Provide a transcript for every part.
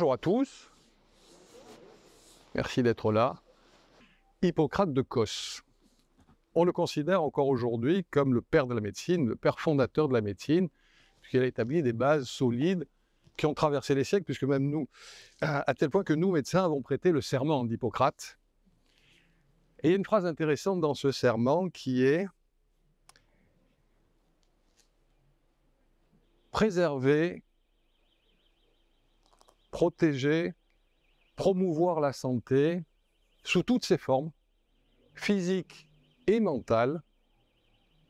Bonjour à tous. Merci d'être là. Hippocrate de Kos. On le considère encore aujourd'hui comme le père de la médecine, le père fondateur de la médecine, puisqu'il a établi des bases solides qui ont traversé les siècles, puisque même nous, à tel point que nous, médecins, avons prêté le serment d'Hippocrate. Et il y a une phrase intéressante dans ce serment qui est Préservez protéger, promouvoir la santé sous toutes ses formes, physique et mentale,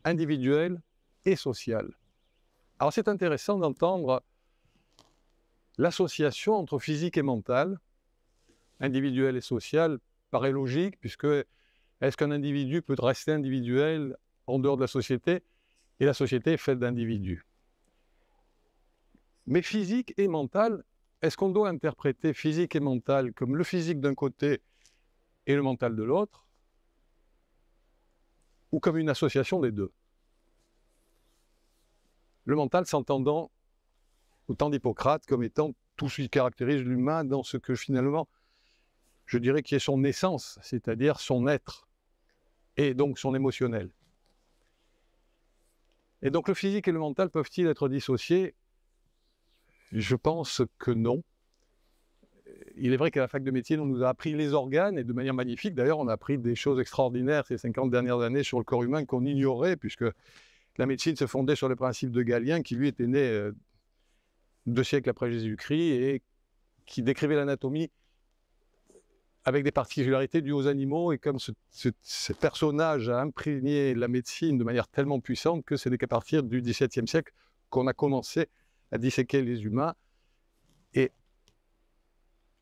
individuelle et sociale. Alors c'est intéressant d'entendre l'association entre physique et mentale, individuelle et sociale, paraît logique, puisque est-ce qu'un individu peut rester individuel en dehors de la société Et la société est faite d'individus. Mais physique et mentale, est-ce qu'on doit interpréter physique et mental comme le physique d'un côté et le mental de l'autre, ou comme une association des deux Le mental s'entendant autant d'Hippocrate comme étant tout ce qui caractérise l'humain dans ce que finalement je dirais qui est son essence, c'est-à-dire son être, et donc son émotionnel. Et donc le physique et le mental peuvent-ils être dissociés je pense que non. Il est vrai qu'à la fac de médecine, on nous a appris les organes et de manière magnifique. D'ailleurs, on a appris des choses extraordinaires ces 50 dernières années sur le corps humain qu'on ignorait, puisque la médecine se fondait sur le principe de Galien, qui lui était né euh, deux siècles après Jésus-Christ et qui décrivait l'anatomie avec des particularités dues aux animaux. Et comme ce, personnage a imprégné la médecine de manière tellement puissante que ce n'est qu'à partir du XVIIe siècle qu'on a commencé à disséquer les humains. Et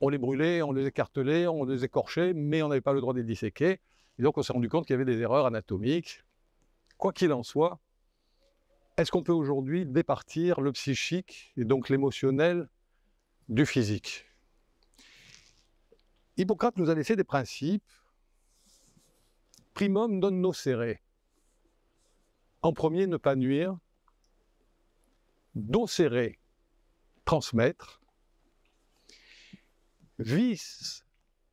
on les brûlait, on les écartelait, on les écorchait, mais on n'avait pas le droit de les disséquer. Et donc on s'est rendu compte qu'il y avait des erreurs anatomiques. Quoi qu'il en soit, est-ce qu'on peut aujourd'hui départir le psychique et donc l'émotionnel du physique Hippocrate nous a laissé des principes. Primum non nocere. En premier, ne pas nuire dos transmettre. Vis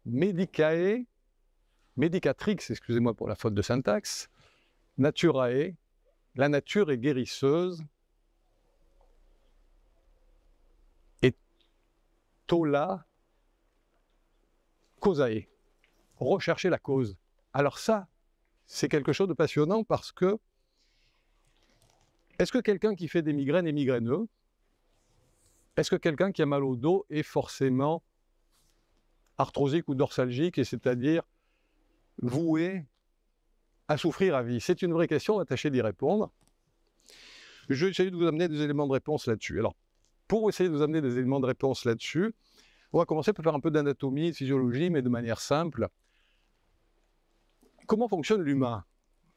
medicae, medicatrix, excusez-moi pour la faute de syntaxe, naturae, la nature est guérisseuse. Et tola, causae, rechercher la cause. Alors ça, c'est quelque chose de passionnant parce que est-ce que quelqu'un qui fait des migraines est migraineux Est-ce que quelqu'un qui a mal au dos est forcément arthrosique ou dorsalgique, et c'est-à-dire voué à souffrir à vie C'est une vraie question, on va tâcher d'y répondre. Je vais essayer de vous amener des éléments de réponse là-dessus. Alors, pour essayer de vous amener des éléments de réponse là-dessus, on va commencer par faire un peu d'anatomie, de physiologie, mais de manière simple. Comment fonctionne l'humain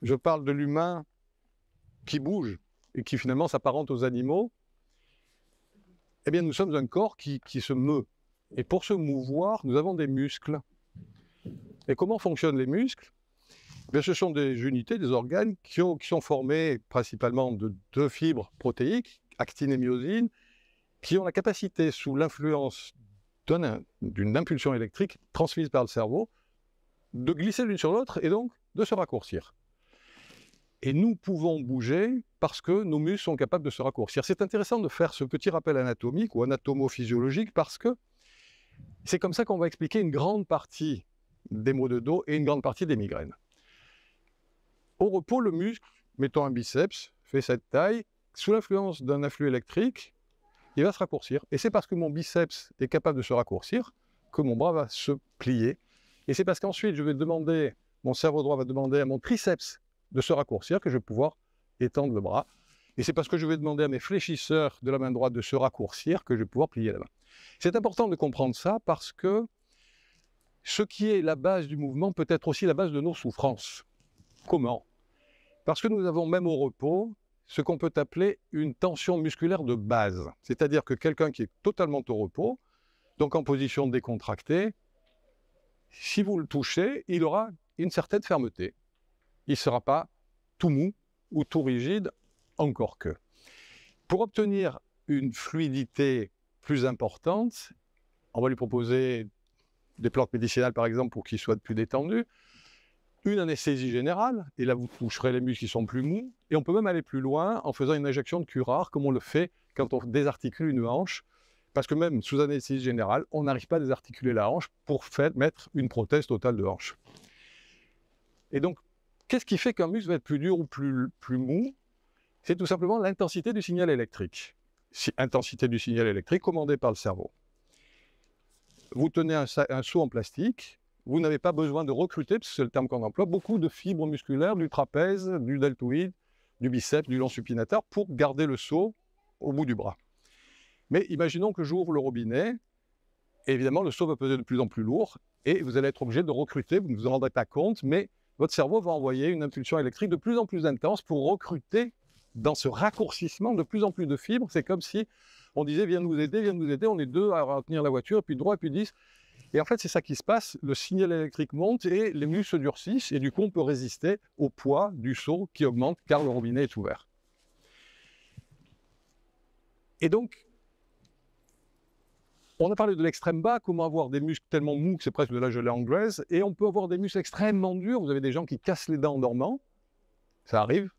Je parle de l'humain qui bouge, et qui finalement s'apparente aux animaux, eh bien nous sommes un corps qui, qui se meut. Et pour se mouvoir, nous avons des muscles. Et comment fonctionnent les muscles eh bien, Ce sont des unités, des organes qui, ont, qui sont formés principalement de deux fibres protéiques, actine et myosine, qui ont la capacité, sous l'influence d'une impulsion électrique transmise par le cerveau, de glisser l'une sur l'autre et donc de se raccourcir. Et nous pouvons bouger parce que nos muscles sont capables de se raccourcir. C'est intéressant de faire ce petit rappel anatomique ou anatomo-physiologique parce que c'est comme ça qu'on va expliquer une grande partie des maux de dos et une grande partie des migraines. Au repos, le muscle, mettons un biceps, fait cette taille, sous l'influence d'un afflux électrique, il va se raccourcir. Et c'est parce que mon biceps est capable de se raccourcir que mon bras va se plier. Et c'est parce qu'ensuite, je vais demander, mon cerveau droit va demander à mon triceps de se raccourcir que je vais pouvoir étendre le bras. Et c'est parce que je vais demander à mes fléchisseurs de la main droite de se raccourcir que je vais pouvoir plier la main. C'est important de comprendre ça parce que ce qui est la base du mouvement peut être aussi la base de nos souffrances. Comment Parce que nous avons même au repos ce qu'on peut appeler une tension musculaire de base. C'est-à-dire que quelqu'un qui est totalement au repos, donc en position décontractée, si vous le touchez, il aura une certaine fermeté. Il ne sera pas tout mou, ou tout rigide, encore que. Pour obtenir une fluidité plus importante, on va lui proposer des plantes médicinales, par exemple, pour qu'il soit plus détendu, une anesthésie générale, et là vous toucherez les muscles qui sont plus mous, et on peut même aller plus loin en faisant une injection de curare, comme on le fait quand on désarticule une hanche, parce que même sous anesthésie générale, on n'arrive pas à désarticuler la hanche pour faire, mettre une prothèse totale de hanche. Et donc, Qu'est-ce qui fait qu'un muscle va être plus dur ou plus, plus mou C'est tout simplement l'intensité du signal électrique. Si, intensité du signal électrique commandée par le cerveau. Vous tenez un, un seau en plastique, vous n'avez pas besoin de recruter, c'est le terme qu'on emploie, beaucoup de fibres musculaires, du trapèze, du deltoïde, du biceps, du long supinateur, pour garder le seau au bout du bras. Mais imaginons que j'ouvre le robinet, évidemment, le seau va peser de plus en plus lourd et vous allez être obligé de recruter, vous ne vous en rendez pas compte, mais votre cerveau va envoyer une impulsion électrique de plus en plus intense pour recruter dans ce raccourcissement de plus en plus de fibres. C'est comme si on disait viens nous aider, viens nous aider, on est deux à retenir la voiture, puis droit, puis 10. Et en fait, c'est ça qui se passe. Le signal électrique monte et les muscles se durcissent, et du coup, on peut résister au poids du saut qui augmente car le robinet est ouvert. Et donc, on a parlé de l'extrême bas, comment avoir des muscles tellement mous que c'est presque de la gelée anglaise, et on peut avoir des muscles extrêmement durs. Vous avez des gens qui cassent les dents en dormant, ça arrive.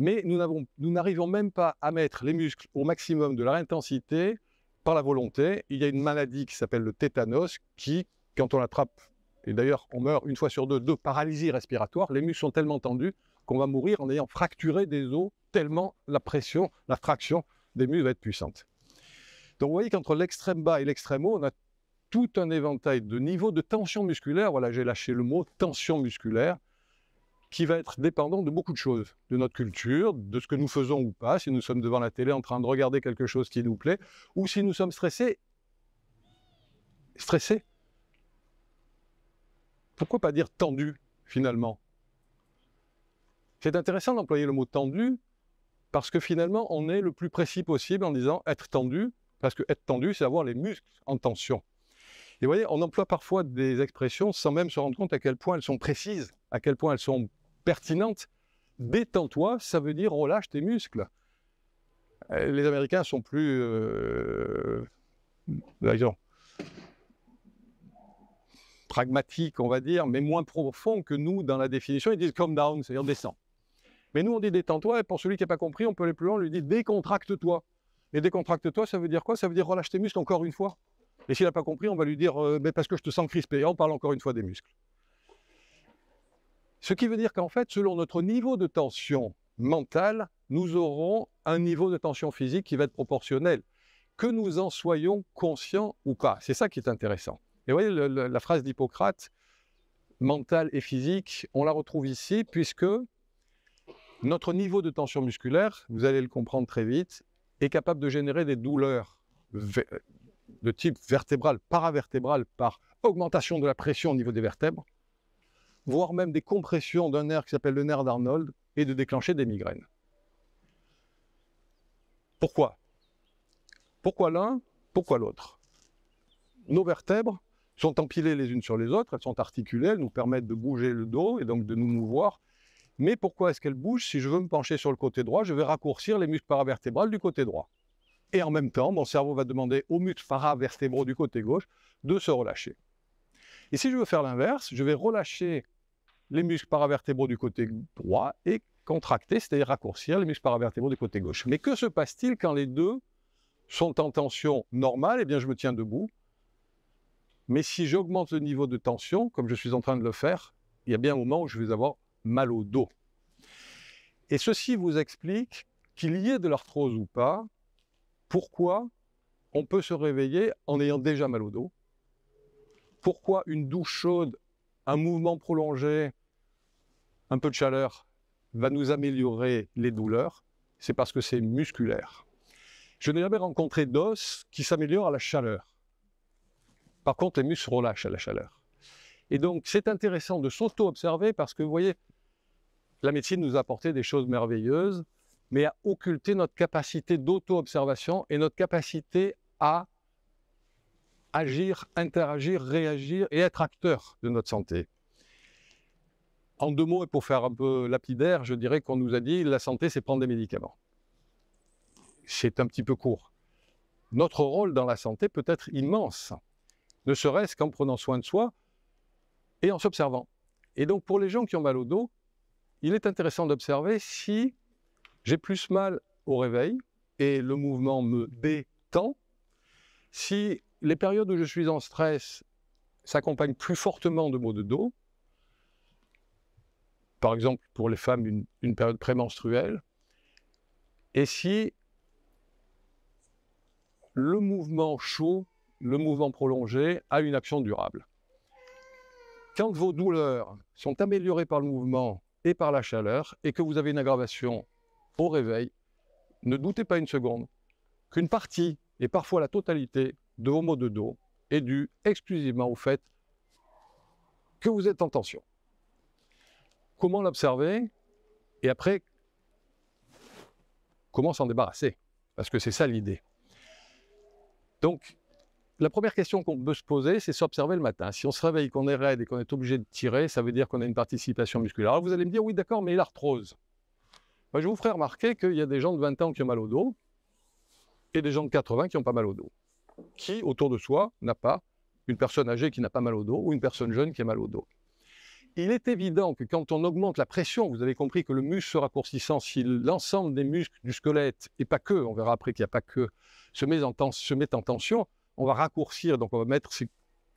Mais nous n'arrivons même pas à mettre les muscles au maximum de leur intensité par la volonté. Il y a une maladie qui s'appelle le tétanos qui, quand on l'attrape, et d'ailleurs on meurt une fois sur deux de paralysie respiratoire, les muscles sont tellement tendus qu'on va mourir en ayant fracturé des os tellement la pression, la traction des muscles va être puissante. Donc vous voyez qu'entre l'extrême bas et l'extrême haut, on a tout un éventail de niveaux de tension musculaire. Voilà, j'ai lâché le mot tension musculaire qui va être dépendant de beaucoup de choses, de notre culture, de ce que nous faisons ou pas, si nous sommes devant la télé en train de regarder quelque chose qui nous plaît, ou si nous sommes stressés. Stressés Pourquoi pas dire tendu, finalement C'est intéressant d'employer le mot tendu, parce que finalement, on est le plus précis possible en disant être tendu, parce que être tendu, c'est avoir les muscles en tension. Et vous voyez, on emploie parfois des expressions sans même se rendre compte à quel point elles sont précises, à quel point elles sont pertinentes. Détends-toi, ça veut dire relâche tes muscles. Euh, les Américains sont plus. Euh, disons, pragmatiques, on va dire, mais moins profonds que nous dans la définition. Ils disent come down, c'est-à-dire descend. Mais nous, on dit détends-toi, et pour celui qui n'a pas compris, on peut aller plus loin, on lui dit décontracte-toi. Et décontracte-toi, ça veut dire quoi Ça veut dire relâche tes muscles encore une fois. Et s'il n'a pas compris, on va lui dire euh, mais parce que je te sens crispé. on parle encore une fois des muscles. Ce qui veut dire qu'en fait, selon notre niveau de tension mentale, nous aurons un niveau de tension physique qui va être proportionnel, que nous en soyons conscients ou pas. C'est ça qui est intéressant. Et vous voyez, la phrase d'Hippocrate, mentale et physique, on la retrouve ici puisque notre niveau de tension musculaire, vous allez le comprendre très vite, est capable de générer des douleurs de type vertébral, paravertébrale, par augmentation de la pression au niveau des vertèbres, voire même des compressions d'un nerf qui s'appelle le nerf d'Arnold, et de déclencher des migraines. Pourquoi Pourquoi l'un Pourquoi l'autre Nos vertèbres sont empilées les unes sur les autres, elles sont articulées, elles nous permettent de bouger le dos et donc de nous mouvoir mais pourquoi est-ce qu'elle bouge Si je veux me pencher sur le côté droit, je vais raccourcir les muscles paravertébrales du côté droit. Et en même temps, mon cerveau va demander aux muscles paravertébraux du côté gauche de se relâcher. Et si je veux faire l'inverse, je vais relâcher les muscles paravertébraux du côté droit et contracter, c'est-à-dire raccourcir les muscles paravertébraux du côté gauche. Mais que se passe-t-il quand les deux sont en tension normale Eh bien, je me tiens debout. Mais si j'augmente le niveau de tension, comme je suis en train de le faire, il y a bien un moment où je vais avoir mal au dos. Et ceci vous explique qu'il y ait de l'arthrose ou pas, pourquoi on peut se réveiller en ayant déjà mal au dos, pourquoi une douche chaude, un mouvement prolongé, un peu de chaleur va nous améliorer les douleurs, c'est parce que c'est musculaire. Je n'ai jamais rencontré d'os qui s'améliore à la chaleur. Par contre, les muscles relâchent à la chaleur. Et donc, c'est intéressant de s'auto-observer parce que, vous voyez, la médecine nous a apporté des choses merveilleuses, mais a occulté notre capacité d'auto-observation et notre capacité à agir, interagir, réagir et être acteur de notre santé. En deux mots, et pour faire un peu lapidaire, je dirais qu'on nous a dit la santé, c'est prendre des médicaments. C'est un petit peu court. Notre rôle dans la santé peut être immense, ne serait-ce qu'en prenant soin de soi, et en s'observant. Et donc pour les gens qui ont mal au dos, il est intéressant d'observer si j'ai plus mal au réveil et le mouvement me détend, si les périodes où je suis en stress s'accompagnent plus fortement de maux de dos, par exemple pour les femmes une, une période prémenstruelle, et si le mouvement chaud, le mouvement prolongé a une action durable. Quand vos douleurs sont améliorées par le mouvement et par la chaleur et que vous avez une aggravation au réveil, ne doutez pas une seconde qu'une partie et parfois la totalité de vos maux de dos est due exclusivement au fait que vous êtes en tension. Comment l'observer et après, comment s'en débarrasser Parce que c'est ça l'idée. Donc, la première question qu'on peut se poser, c'est s'observer le matin. Si on se réveille, qu'on est raide et qu'on est obligé de tirer, ça veut dire qu'on a une participation musculaire. Alors vous allez me dire, oui, d'accord, mais l'arthrose. je vous ferai remarquer qu'il y a des gens de 20 ans qui ont mal au dos et des gens de 80 qui n'ont pas mal au dos. Qui autour de soi n'a pas une personne âgée qui n'a pas mal au dos ou une personne jeune qui a mal au dos il est évident que quand on augmente la pression, vous avez compris que le muscle se raccourcissant, si l'ensemble des muscles du squelette, et pas que, on verra après qu'il n'y a pas que, se met, se met en tension, on va raccourcir, donc on va mettre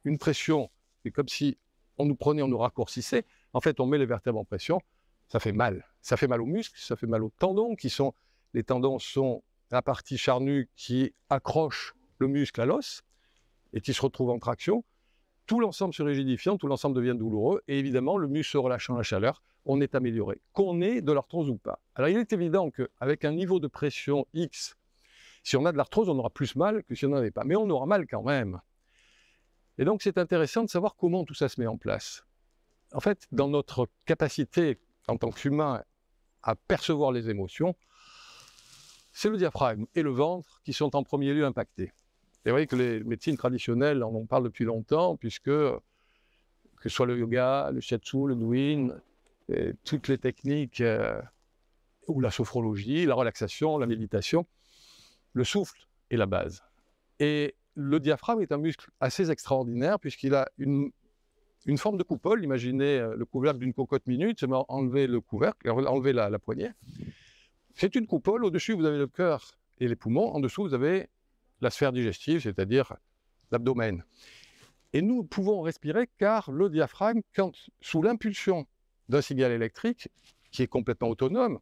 une pression, c'est comme si on nous prenait, on nous raccourcissait. En fait, on met les vertèbres en pression, ça fait mal. Ça fait mal aux muscles, ça fait mal aux tendons, qui sont, les tendons sont la partie charnue qui accroche le muscle à l'os et qui se retrouve en traction. Tout l'ensemble se rigidifiant, tout l'ensemble devient douloureux et évidemment, le muscle se relâchant la chaleur, on est amélioré, qu'on ait de l'arthrose ou pas. Alors, il est évident qu'avec un niveau de pression X si on a de l'arthrose, on aura plus mal que si on n'en avait pas. Mais on aura mal quand même. Et donc, c'est intéressant de savoir comment tout ça se met en place. En fait, dans notre capacité en tant qu'humain à percevoir les émotions, c'est le diaphragme et le ventre qui sont en premier lieu impactés. Et vous voyez que les médecines traditionnelles, en parlent depuis longtemps, puisque que ce soit le yoga, le shiatsu, le douin, toutes les techniques, euh, ou la sophrologie, la relaxation, la méditation, le souffle est la base. Et le diaphragme est un muscle assez extraordinaire puisqu'il a une, forme de coupole. Imaginez euh, le couvercle d'une cocotte minute, enlever le couvercle, enlever la, poignée. C'est une coupole. Au-dessus, vous avez le cœur et les poumons. En dessous, vous avez la sphère digestive, c'est-à-dire l'abdomen. Et nous pouvons respirer car le diaphragme, quand, sous l'impulsion d'un signal électrique qui est complètement autonome,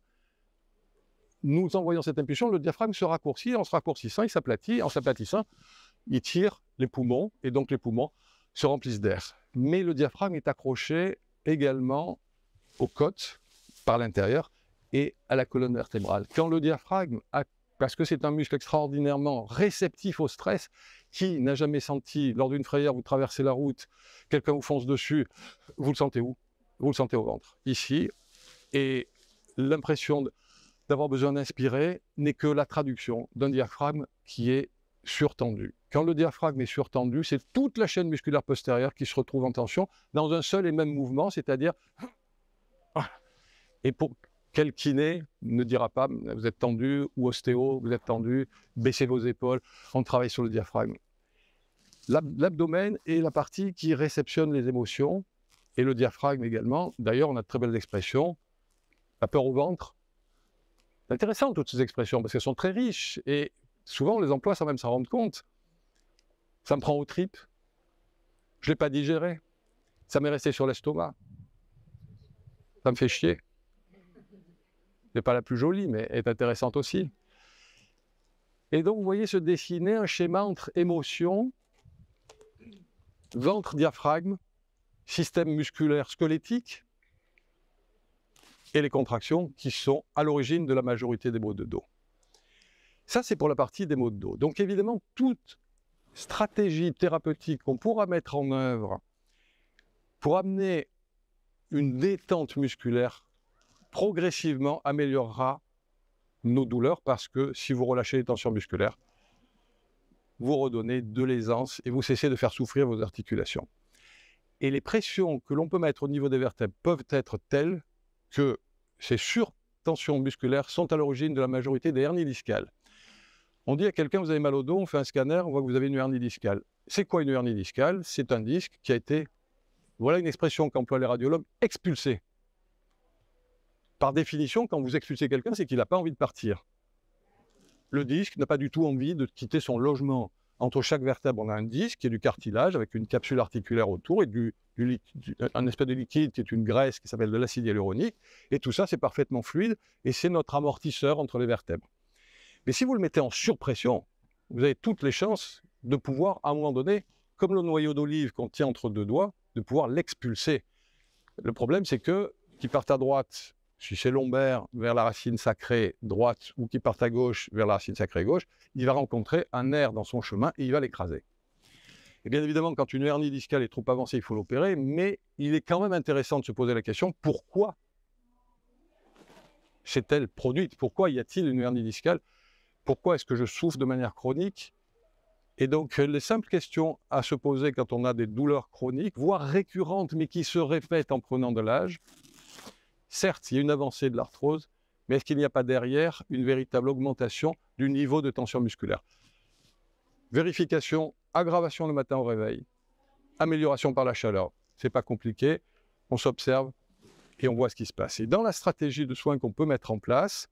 nous envoyons cette impulsion, le diaphragme se raccourcit, en se raccourcissant, il s'aplatit, en s'aplatissant, il tire les poumons, et donc les poumons se remplissent d'air. Mais le diaphragme est accroché également aux côtes, par l'intérieur, et à la colonne vertébrale. Quand le diaphragme, parce que c'est un muscle extraordinairement réceptif au stress, qui n'a jamais senti, lors d'une frayeur, vous traversez la route, quelqu'un vous fonce dessus, vous le sentez où Vous le sentez au ventre, ici. Et l'impression de d'avoir besoin d'inspirer n'est que la traduction d'un diaphragme qui est surtendu. Quand le diaphragme est surtendu, c'est toute la chaîne musculaire postérieure qui se retrouve en tension dans un seul et même mouvement, c'est-à-dire... Et pour quel kiné ne dira pas, vous êtes tendu, ou ostéo, vous êtes tendu, baissez vos épaules, on travaille sur le diaphragme. L'abdomen est la partie qui réceptionne les émotions, et le diaphragme également. D'ailleurs, on a de très belles expressions. La peur au ventre, c'est intéressant toutes ces expressions parce qu'elles sont très riches et souvent on les emploie sans même s'en rendre compte. Ça me prend aux tripes. Je ne l'ai pas digéré. Ça m'est resté sur l'estomac. Ça me fait chier. Ce n'est pas la plus jolie, mais est intéressante aussi. Et donc, vous voyez se dessiner un schéma entre émotion, ventre, diaphragme, système musculaire squelettique, et les contractions qui sont à l'origine de la majorité des maux de dos. Ça, c'est pour la partie des maux de dos. Donc évidemment, toute stratégie thérapeutique qu'on pourra mettre en œuvre pour amener une détente musculaire progressivement améliorera nos douleurs parce que si vous relâchez les tensions musculaires, vous redonnez de l'aisance et vous cessez de faire souffrir vos articulations. Et les pressions que l'on peut mettre au niveau des vertèbres peuvent être telles que ces surtensions musculaires sont à l'origine de la majorité des hernies discales. On dit à quelqu'un, vous avez mal au dos, on fait un scanner, on voit que vous avez une hernie discale. C'est quoi une hernie discale C'est un disque qui a été, voilà une expression qu'emploient les radiologues, expulsé. Par définition, quand vous expulsez quelqu'un, c'est qu'il n'a pas envie de partir. Le disque n'a pas du tout envie de quitter son logement. Entre chaque vertèbre, on a un disque qui est du cartilage avec une capsule articulaire autour et du un espèce de liquide qui est une graisse qui s'appelle de l'acide hyaluronique. Et tout ça, c'est parfaitement fluide et c'est notre amortisseur entre les vertèbres. Mais si vous le mettez en surpression, vous avez toutes les chances de pouvoir, à un moment donné, comme le noyau d'olive qu'on tient entre deux doigts, de pouvoir l'expulser. Le problème, c'est que qui part à droite, si c'est lombaire, vers la racine sacrée droite, ou qui part à gauche, vers la racine sacrée gauche, il va rencontrer un nerf dans son chemin et il va l'écraser. Eh bien évidemment, quand une hernie discale est trop avancée, il faut l'opérer, mais il est quand même intéressant de se poser la question pourquoi s'est-elle produite Pourquoi y a-t-il une hernie discale Pourquoi est-ce que je souffre de manière chronique Et donc, les simples questions à se poser quand on a des douleurs chroniques, voire récurrentes, mais qui se répètent en prenant de l'âge, certes, il y a une avancée de l'arthrose, mais est-ce qu'il n'y a pas derrière une véritable augmentation du niveau de tension musculaire Vérification aggravation le matin au réveil, amélioration par la chaleur. C'est pas compliqué. On s'observe et on voit ce qui se passe. Et dans la stratégie de soins qu'on peut mettre en place,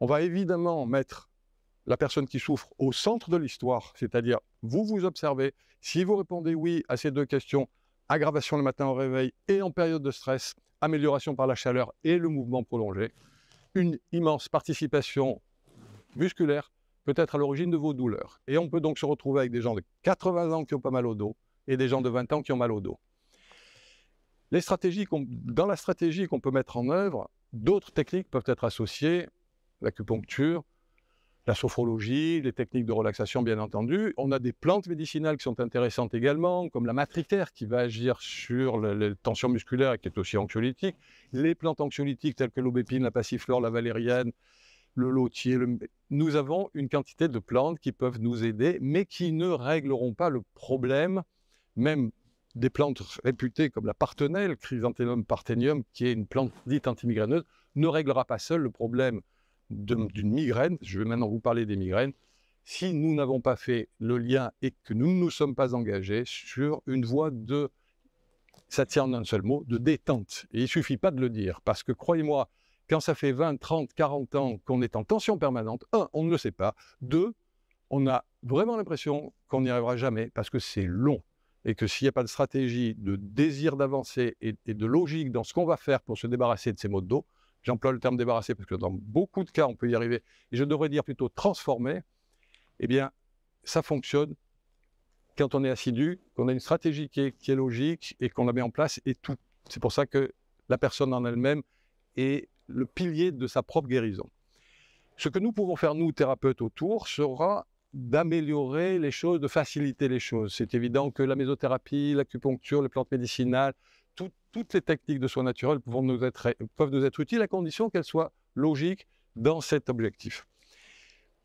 on va évidemment mettre la personne qui souffre au centre de l'histoire, c'est-à-dire vous vous observez. Si vous répondez oui à ces deux questions, aggravation le matin au réveil et en période de stress, amélioration par la chaleur et le mouvement prolongé, une immense participation musculaire, peut être à l'origine de vos douleurs. Et on peut donc se retrouver avec des gens de 80 ans qui ont pas mal au dos et des gens de 20 ans qui ont mal au dos. Les stratégies dans la stratégie qu'on peut mettre en œuvre, d'autres techniques peuvent être associées, l'acupuncture, la sophrologie, les techniques de relaxation, bien entendu. On a des plantes médicinales qui sont intéressantes également, comme la matricaire qui va agir sur les tensions musculaires, et qui est aussi anxiolytique. Les plantes anxiolytiques telles que l'aubépine, la passiflore, la valériane, le lotier. Nous avons une quantité de plantes qui peuvent nous aider, mais qui ne régleront pas le problème, même des plantes réputées comme la partenelle, Chrysanthemum partenium, qui est une plante dite antimigraineuse, ne réglera pas seule le problème d'une migraine. Je vais maintenant vous parler des migraines. Si nous n'avons pas fait le lien et que nous ne nous sommes pas engagés sur une voie de, ça tient en un seul mot, de détente. Et il suffit pas de le dire, parce que croyez-moi, quand ça fait 20, 30, 40 ans qu'on est en tension permanente, un, on ne le sait pas. Deux, on a vraiment l'impression qu'on n'y arrivera jamais parce que c'est long et que s'il n'y a pas de stratégie, de désir d'avancer et, de logique dans ce qu'on va faire pour se débarrasser de ces mots dos, j'emploie le terme débarrasser parce que dans beaucoup de cas, on peut y arriver, et je devrais dire plutôt transformer, eh bien, ça fonctionne quand on est assidu, qu'on a une stratégie qui est, qui est logique et qu'on la met en place et tout. C'est pour ça que la personne en elle-même est le pilier de sa propre guérison. Ce que nous pouvons faire, nous, thérapeutes, autour, sera d'améliorer les choses, de faciliter les choses. C'est évident que la mésothérapie, l'acupuncture, les plantes médicinales, toutes les techniques de soins naturels peuvent nous être, peuvent nous être utiles à condition qu'elles soient logiques dans cet objectif.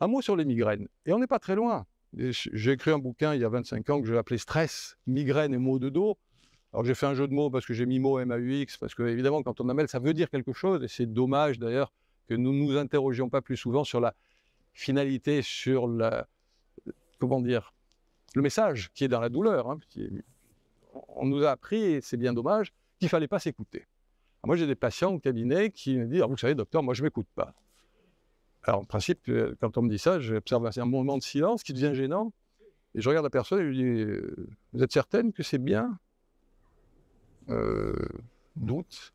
Un mot sur les migraines. Et on n'est pas très loin. J'ai écrit un bouquin il y a 25 ans que je l'appelais Stress, migraines et maux de dos. Alors j'ai fait un jeu de mots parce que j'ai mis mot MAUX, parce que évidemment, quand on appelle, ça veut dire quelque chose, et c'est dommage d'ailleurs que nous ne nous interrogions pas plus souvent sur la finalité, sur la, comment dire, le message qui est dans la douleur. Hein, on nous a appris, et c'est bien dommage, qu'il ne fallait pas s'écouter. Moi, j'ai des patients au cabinet qui me disent ah, Vous savez, docteur, moi, je ne m'écoute pas. Alors, en principe, euh, quand on me dit ça, j'observe un moment de silence qui devient gênant. Et je regarde la personne et je lui dis euh, Vous êtes certaine que c'est bien euh, doute.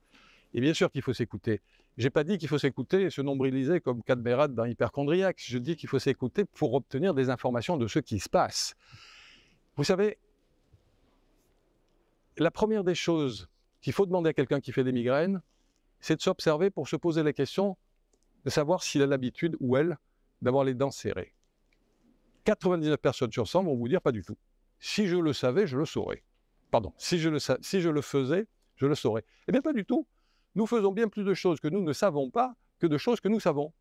Et bien sûr qu'il faut s'écouter. J'ai pas dit qu'il faut s'écouter et se nombriliser comme Cadmérat d'un Hyperchondriax, Je dis qu'il faut s'écouter pour obtenir des informations de ce qui se passe. Vous savez, la première des choses qu'il faut demander à quelqu'un qui fait des migraines, c'est de s'observer pour se poser la question de savoir s'il a l'habitude ou elle d'avoir les dents serrées. 99 personnes sur 100 vont vous dire pas du tout. Si je le savais, je le saurais. Pardon, si je, le, faisais, je le saurais. Eh bien, pas du tout. Nous faisons bien plus de choses que nous ne savons pas que de choses que nous savons.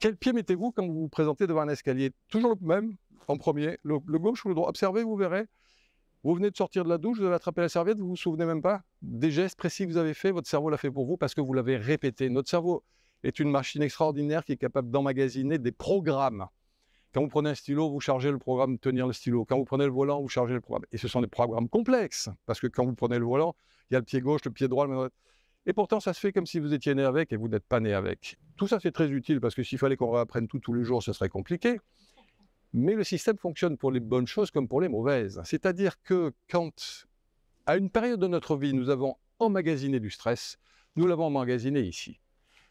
Quel pied mettez-vous quand vous vous présentez devant un escalier Toujours le même, en premier, le, gauche ou le droit. Observez, vous verrez. Vous venez de sortir de la douche, vous avez attrapé la serviette, vous vous souvenez même pas des gestes précis que vous avez faits, votre cerveau l'a fait pour vous parce que vous l'avez répété. Notre cerveau est une machine extraordinaire qui est capable d'emmagasiner des programmes quand vous prenez un stylo, vous chargez le programme tenir le stylo. Quand vous prenez le volant, vous chargez le programme. Et ce sont des programmes complexes, parce que quand vous prenez le volant, il y a le pied gauche, le pied droit, le Et pourtant, ça se fait comme si vous étiez né avec et vous n'êtes pas né avec. Tout ça, c'est très utile, parce que s'il fallait qu'on réapprenne tout tous les jours, ce serait compliqué. Mais le système fonctionne pour les bonnes choses comme pour les mauvaises. C'est-à-dire que quand, à une période de notre vie, nous avons emmagasiné du stress, nous l'avons emmagasiné ici.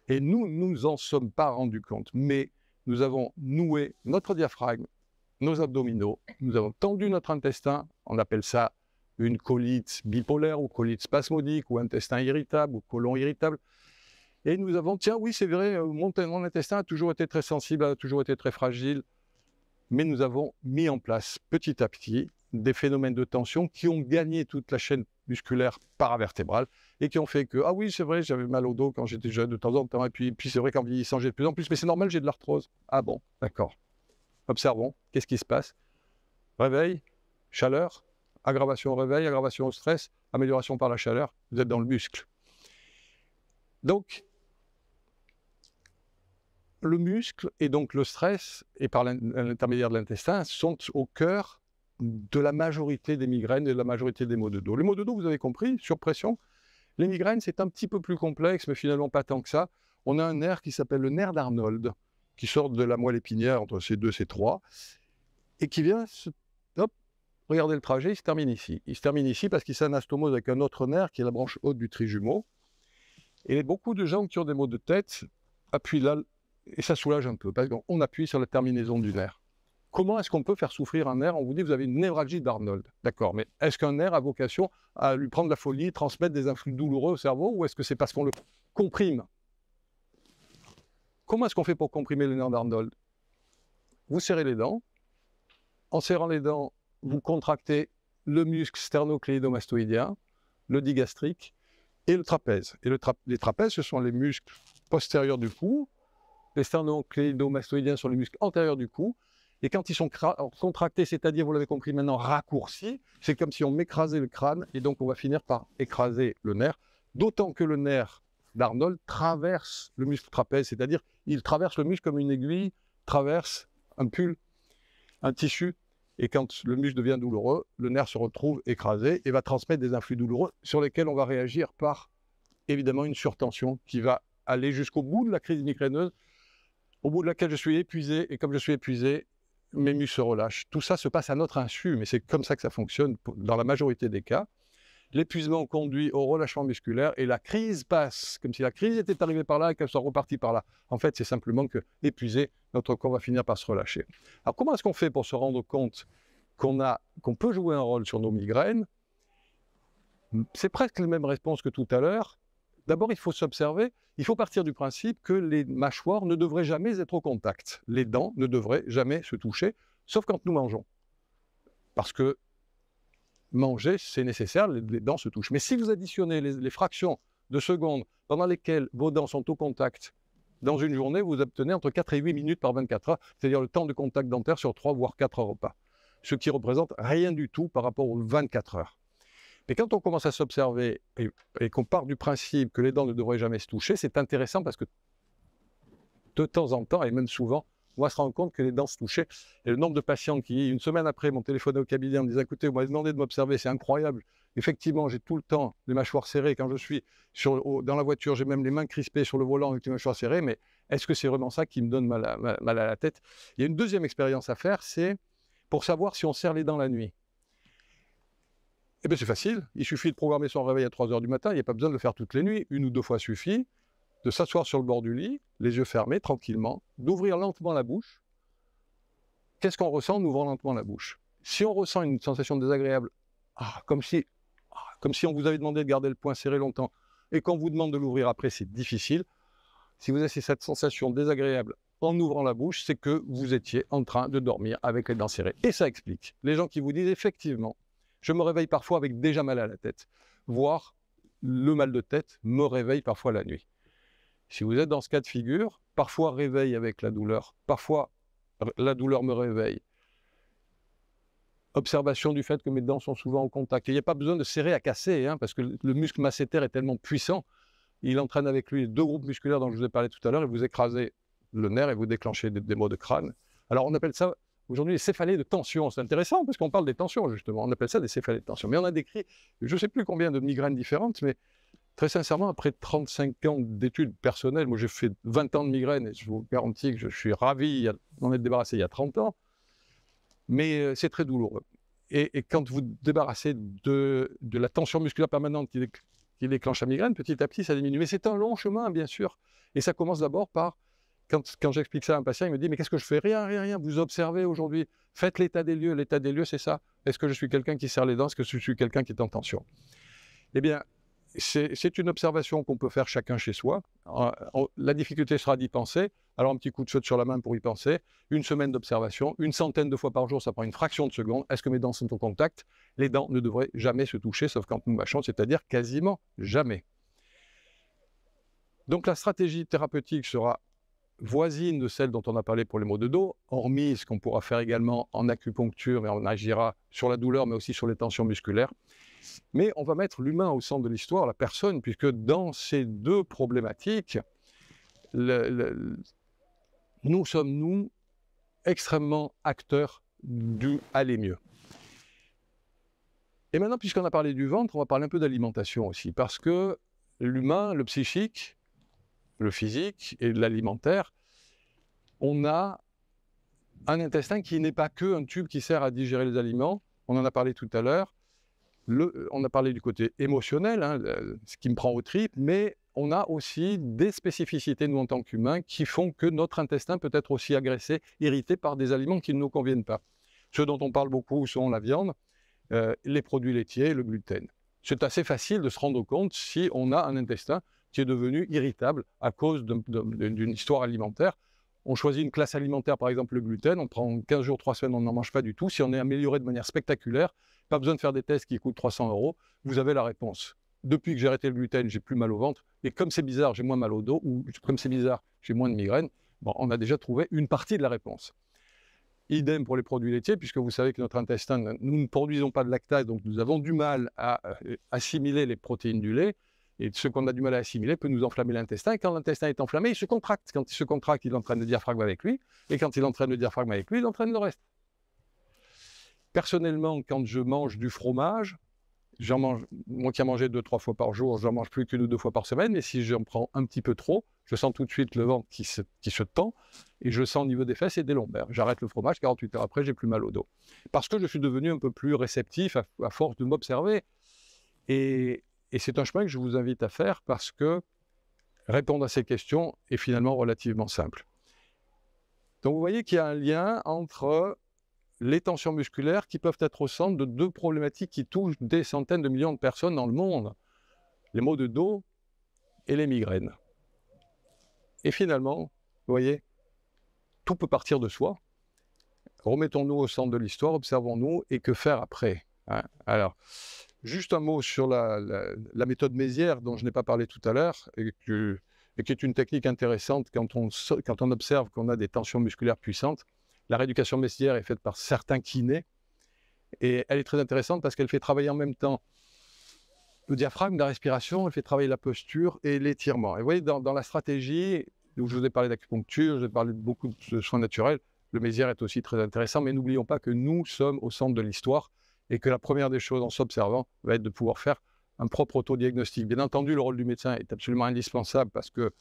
Et nous, nous en sommes pas rendus compte. Mais nous avons noué notre diaphragme, nos abdominaux, nous avons tendu notre intestin, on appelle ça une colite bipolaire ou colite spasmodique ou intestin irritable ou colon irritable. Et nous avons, tiens, oui, c'est vrai, euh, mon, mon intestin a toujours été très sensible, a toujours été très fragile mais nous avons mis en place petit à petit des phénomènes de tension qui ont gagné toute la chaîne musculaire paravertébrale et qui ont fait que, ah oui, c'est vrai, j'avais mal au dos quand j'étais jeune de temps en temps, et puis, puis c'est vrai qu'en vieillissant, j'ai de plus en plus, mais c'est normal, j'ai de l'arthrose. Ah bon, d'accord. Observons, qu'est-ce qui se passe Réveil, chaleur, aggravation au réveil, aggravation au stress, amélioration par la chaleur, vous êtes dans le muscle. Donc, le muscle et donc le stress, et par l'intermédiaire de l'intestin, sont au cœur de la majorité des migraines et de la majorité des maux de dos. Les maux de dos, vous avez compris, sur pression, Les migraines, c'est un petit peu plus complexe, mais finalement pas tant que ça. On a un nerf qui s'appelle le nerf d'Arnold, qui sort de la moelle épinière entre ces deux, et trois, et qui vient, se... hop, regardez le trajet, il se termine ici. Il se termine ici parce qu'il s'anastomose avec un autre nerf qui est la branche haute du trijumeau. Et beaucoup de gens qui ont des maux de tête appuient là et ça soulage un peu, parce qu'on appuie sur la terminaison du nerf. Comment est-ce qu'on peut faire souffrir un nerf On vous dit, vous avez une névralgie d'Arnold, d'accord, mais est-ce qu'un nerf a vocation à lui prendre la folie, transmettre des influx douloureux au cerveau, ou est-ce que c'est parce qu'on le comprime Comment est-ce qu'on fait pour comprimer le nerf d'Arnold Vous serrez les dents, en serrant les dents, vous contractez le muscle sternocléidomastoïdien, le digastrique et le trapèze. Et le les trapèzes, ce sont les muscles postérieurs du cou les mastoïdiens sur les muscles antérieurs du cou. Et quand ils sont contractés, c'est-à-dire, vous l'avez compris maintenant, raccourcis, c'est comme si on m'écrasait le crâne et donc on va finir par écraser le nerf. D'autant que le nerf d'Arnold traverse le muscle trapèze, c'est-à-dire il traverse le muscle comme une aiguille traverse un pull, un tissu. Et quand le muscle devient douloureux, le nerf se retrouve écrasé et va transmettre des influx douloureux sur lesquels on va réagir par évidemment une surtension qui va aller jusqu'au bout de la crise migraineuse au bout de laquelle je suis épuisé, et comme je suis épuisé, mes mmh. muscles se relâchent. Tout ça se passe à notre insu, mais c'est comme ça que ça fonctionne dans la majorité des cas. L'épuisement conduit au relâchement musculaire et la crise passe, comme si la crise était arrivée par là et qu'elle soit repartie par là. En fait, c'est simplement que, épuisé, notre corps va finir par se relâcher. Alors, comment est-ce qu'on fait pour se rendre compte qu'on qu'on peut jouer un rôle sur nos migraines C'est presque la même réponse que tout à l'heure. D'abord, il faut s'observer, il faut partir du principe que les mâchoires ne devraient jamais être au contact. Les dents ne devraient jamais se toucher, sauf quand nous mangeons. Parce que manger, c'est nécessaire, les, dents se touchent. Mais si vous additionnez les, fractions de secondes pendant lesquelles vos dents sont au contact dans une journée, vous obtenez entre 4 et 8 minutes par 24 heures, c'est-à-dire le temps de contact dentaire sur 3 voire 4 repas, ce qui représente rien du tout par rapport aux 24 heures. Mais quand on commence à s'observer et, qu'on part du principe que les dents ne devraient jamais se toucher, c'est intéressant parce que de temps en temps, et même souvent, on va se rendre compte que les dents se touchaient. Et le nombre de patients qui, une semaine après, m'ont téléphoné au cabinet en me disant Écoutez, vous m'avez demandé de m'observer, c'est incroyable. Effectivement, j'ai tout le temps les mâchoires serrées. Quand je suis dans la voiture, j'ai même les mains crispées sur le volant avec les mâchoires serrées. Mais est-ce que c'est vraiment ça qui me donne mal à la tête Il y a une deuxième expérience à faire c'est pour savoir si on serre les dents la nuit. Eh bien, c'est facile. Il suffit de programmer son réveil à 3 heures du matin. Il n'y a pas besoin de le faire toutes les nuits. Une ou deux fois suffit. De s'asseoir sur le bord du lit, les yeux fermés, tranquillement, d'ouvrir lentement la bouche. Qu'est-ce qu'on ressent en ouvrant lentement la bouche Si on ressent une sensation désagréable, ah, comme, si, ah, comme si on vous avait demandé de garder le poing serré longtemps, et qu'on vous demande de l'ouvrir après, c'est difficile. Si vous avez cette sensation désagréable en ouvrant la bouche, c'est que vous étiez en train de dormir avec les dents serrées. Et ça explique. Les gens qui vous disent effectivement, je me réveille parfois avec déjà mal à la tête, voire le mal de tête me réveille parfois la nuit. Si vous êtes dans ce cas de figure, parfois réveille avec la douleur, parfois la douleur me réveille. Observation du fait que mes dents sont souvent en contact. Il n'y a pas besoin de serrer à casser, hein, parce que le muscle masséter est tellement puissant, il entraîne avec lui deux groupes musculaires dont je vous ai parlé tout à l'heure, et vous écrasez le nerf et vous déclenchez des, des maux de crâne. Alors on appelle ça Aujourd'hui, les céphalées de tension, c'est intéressant parce qu'on parle des tensions, justement. On appelle ça des céphalées de tension. Mais on a décrit, je ne sais plus combien de migraines différentes, mais très sincèrement, après 35 ans d'études personnelles, moi j'ai fait 20 ans de migraines et je vous garantis que je suis ravi d'en être débarrassé il y a 30 ans. Mais euh, c'est très douloureux. Et, quand vous débarrassez de, de, la tension musculaire permanente qui, déclenche la migraine, petit à petit, ça diminue. Mais c'est un long chemin, bien sûr. Et ça commence d'abord par quand, j'explique ça à un patient, il me dit Mais qu'est-ce que je fais Rien, rien, rien. Vous observez aujourd'hui. Faites l'état des lieux. L'état des lieux, c'est ça. Est-ce que je suis quelqu'un qui serre les dents Est-ce que je suis quelqu'un qui est en tension Eh bien, c'est une observation qu'on peut faire chacun chez soi. La difficulté sera d'y penser. Alors, un petit coup de saut sur la main pour y penser. Une semaine d'observation, une centaine de fois par jour, ça prend une fraction de seconde. Est-ce que mes dents sont en contact Les dents ne devraient jamais se toucher, sauf quand nous mâchons, c'est-à-dire quasiment jamais. Donc, la stratégie thérapeutique sera voisine de celle dont on a parlé pour les maux de dos, hormis ce qu'on pourra faire également en acupuncture et on agira sur la douleur, mais aussi sur les tensions musculaires. Mais on va mettre l'humain au centre de l'histoire, la personne, puisque dans ces deux problématiques, nous sommes, nous, extrêmement acteurs du aller mieux. Et maintenant, puisqu'on a parlé du ventre, on va parler un peu d'alimentation aussi, parce que l'humain, le psychique, le physique et l'alimentaire, on a un intestin qui n'est pas que un tube qui sert à digérer les aliments. On en a parlé tout à l'heure. Euh, on a parlé du côté émotionnel, hein, ce qui me prend aux tripes, mais on a aussi des spécificités, nous, en tant qu'humains, qui font que notre intestin peut être aussi agressé, irrité par des aliments qui ne nous conviennent pas. Ceux dont on parle beaucoup sont la viande, euh, les produits laitiers, le gluten. C'est assez facile de se rendre compte si on a un intestin est devenu irritable à cause d'une histoire alimentaire. On choisit une classe alimentaire, par exemple le gluten, on prend 15 jours, 3 semaines, on n'en mange pas du tout. Si on est amélioré de manière spectaculaire, pas besoin de faire des tests qui coûtent 300 euros, vous avez la réponse. Depuis que j'ai arrêté le gluten, j'ai plus mal au ventre, et comme c'est bizarre, j'ai moins mal au dos, ou comme c'est bizarre, j'ai moins de migraines. Bon, on a déjà trouvé une partie de la réponse. Idem pour les produits laitiers, puisque vous savez que notre intestin, nous ne produisons pas de lactase, donc nous avons du mal à euh, assimiler les protéines du lait. Et ce qu'on a du mal à assimiler peut nous enflammer l'intestin. Et quand l'intestin est enflammé, il se contracte. Quand il se contracte, il entraîne le diaphragme avec lui. Et quand il entraîne le diaphragme avec lui, il entraîne le reste. Personnellement, quand je mange du fromage, j'en mange, moi qui en mangeais deux, trois fois par jour, n'en mange plus qu'une ou deux fois par semaine, Mais si j'en prends un petit peu trop, je sens tout de suite le ventre qui se, qui se tend, et je sens au niveau des fesses et des lombaires. J'arrête le fromage, 48 heures après, j'ai plus mal au dos. Parce que je suis devenu un peu plus réceptif à, à force de m'observer. Et et c'est un chemin que je vous invite à faire parce que répondre à ces questions est finalement relativement simple. Donc vous voyez qu'il y a un lien entre les tensions musculaires qui peuvent être au centre de deux problématiques qui touchent des centaines de millions de personnes dans le monde, les maux de dos et les migraines. Et finalement, vous voyez, tout peut partir de soi. Remettons-nous au centre de l'histoire, observons-nous et que faire après. Hein Alors, Juste un mot sur la, méthode Mézières dont je n'ai pas parlé tout à l'heure et, qui est une technique intéressante quand on, observe qu'on a des tensions musculaires puissantes. La rééducation Mézière est faite par certains kinés et elle est très intéressante parce qu'elle fait travailler en même temps le diaphragme, la respiration, elle fait travailler la posture et l'étirement. Et vous voyez, dans, la stratégie, où je vous ai parlé d'acupuncture, je vous ai parlé de beaucoup de soins naturels, le Mézière est aussi très intéressant, mais n'oublions pas que nous sommes au centre de l'histoire et que la première des choses en s'observant va être de pouvoir faire un propre autodiagnostic. Bien entendu, le rôle du médecin est absolument indispensable parce que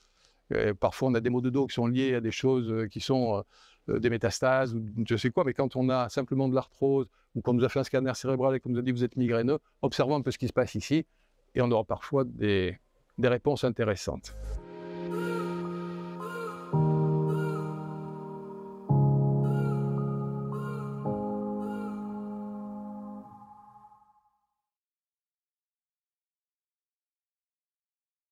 euh, parfois on a des maux de dos qui sont liés à des choses euh, qui sont euh, des métastases ou je sais quoi, mais quand on a simplement de l'arthrose ou qu'on nous a fait un scanner cérébral et qu'on nous a dit vous êtes migraineux, observons un peu ce qui se passe ici et on aura parfois des réponses intéressantes.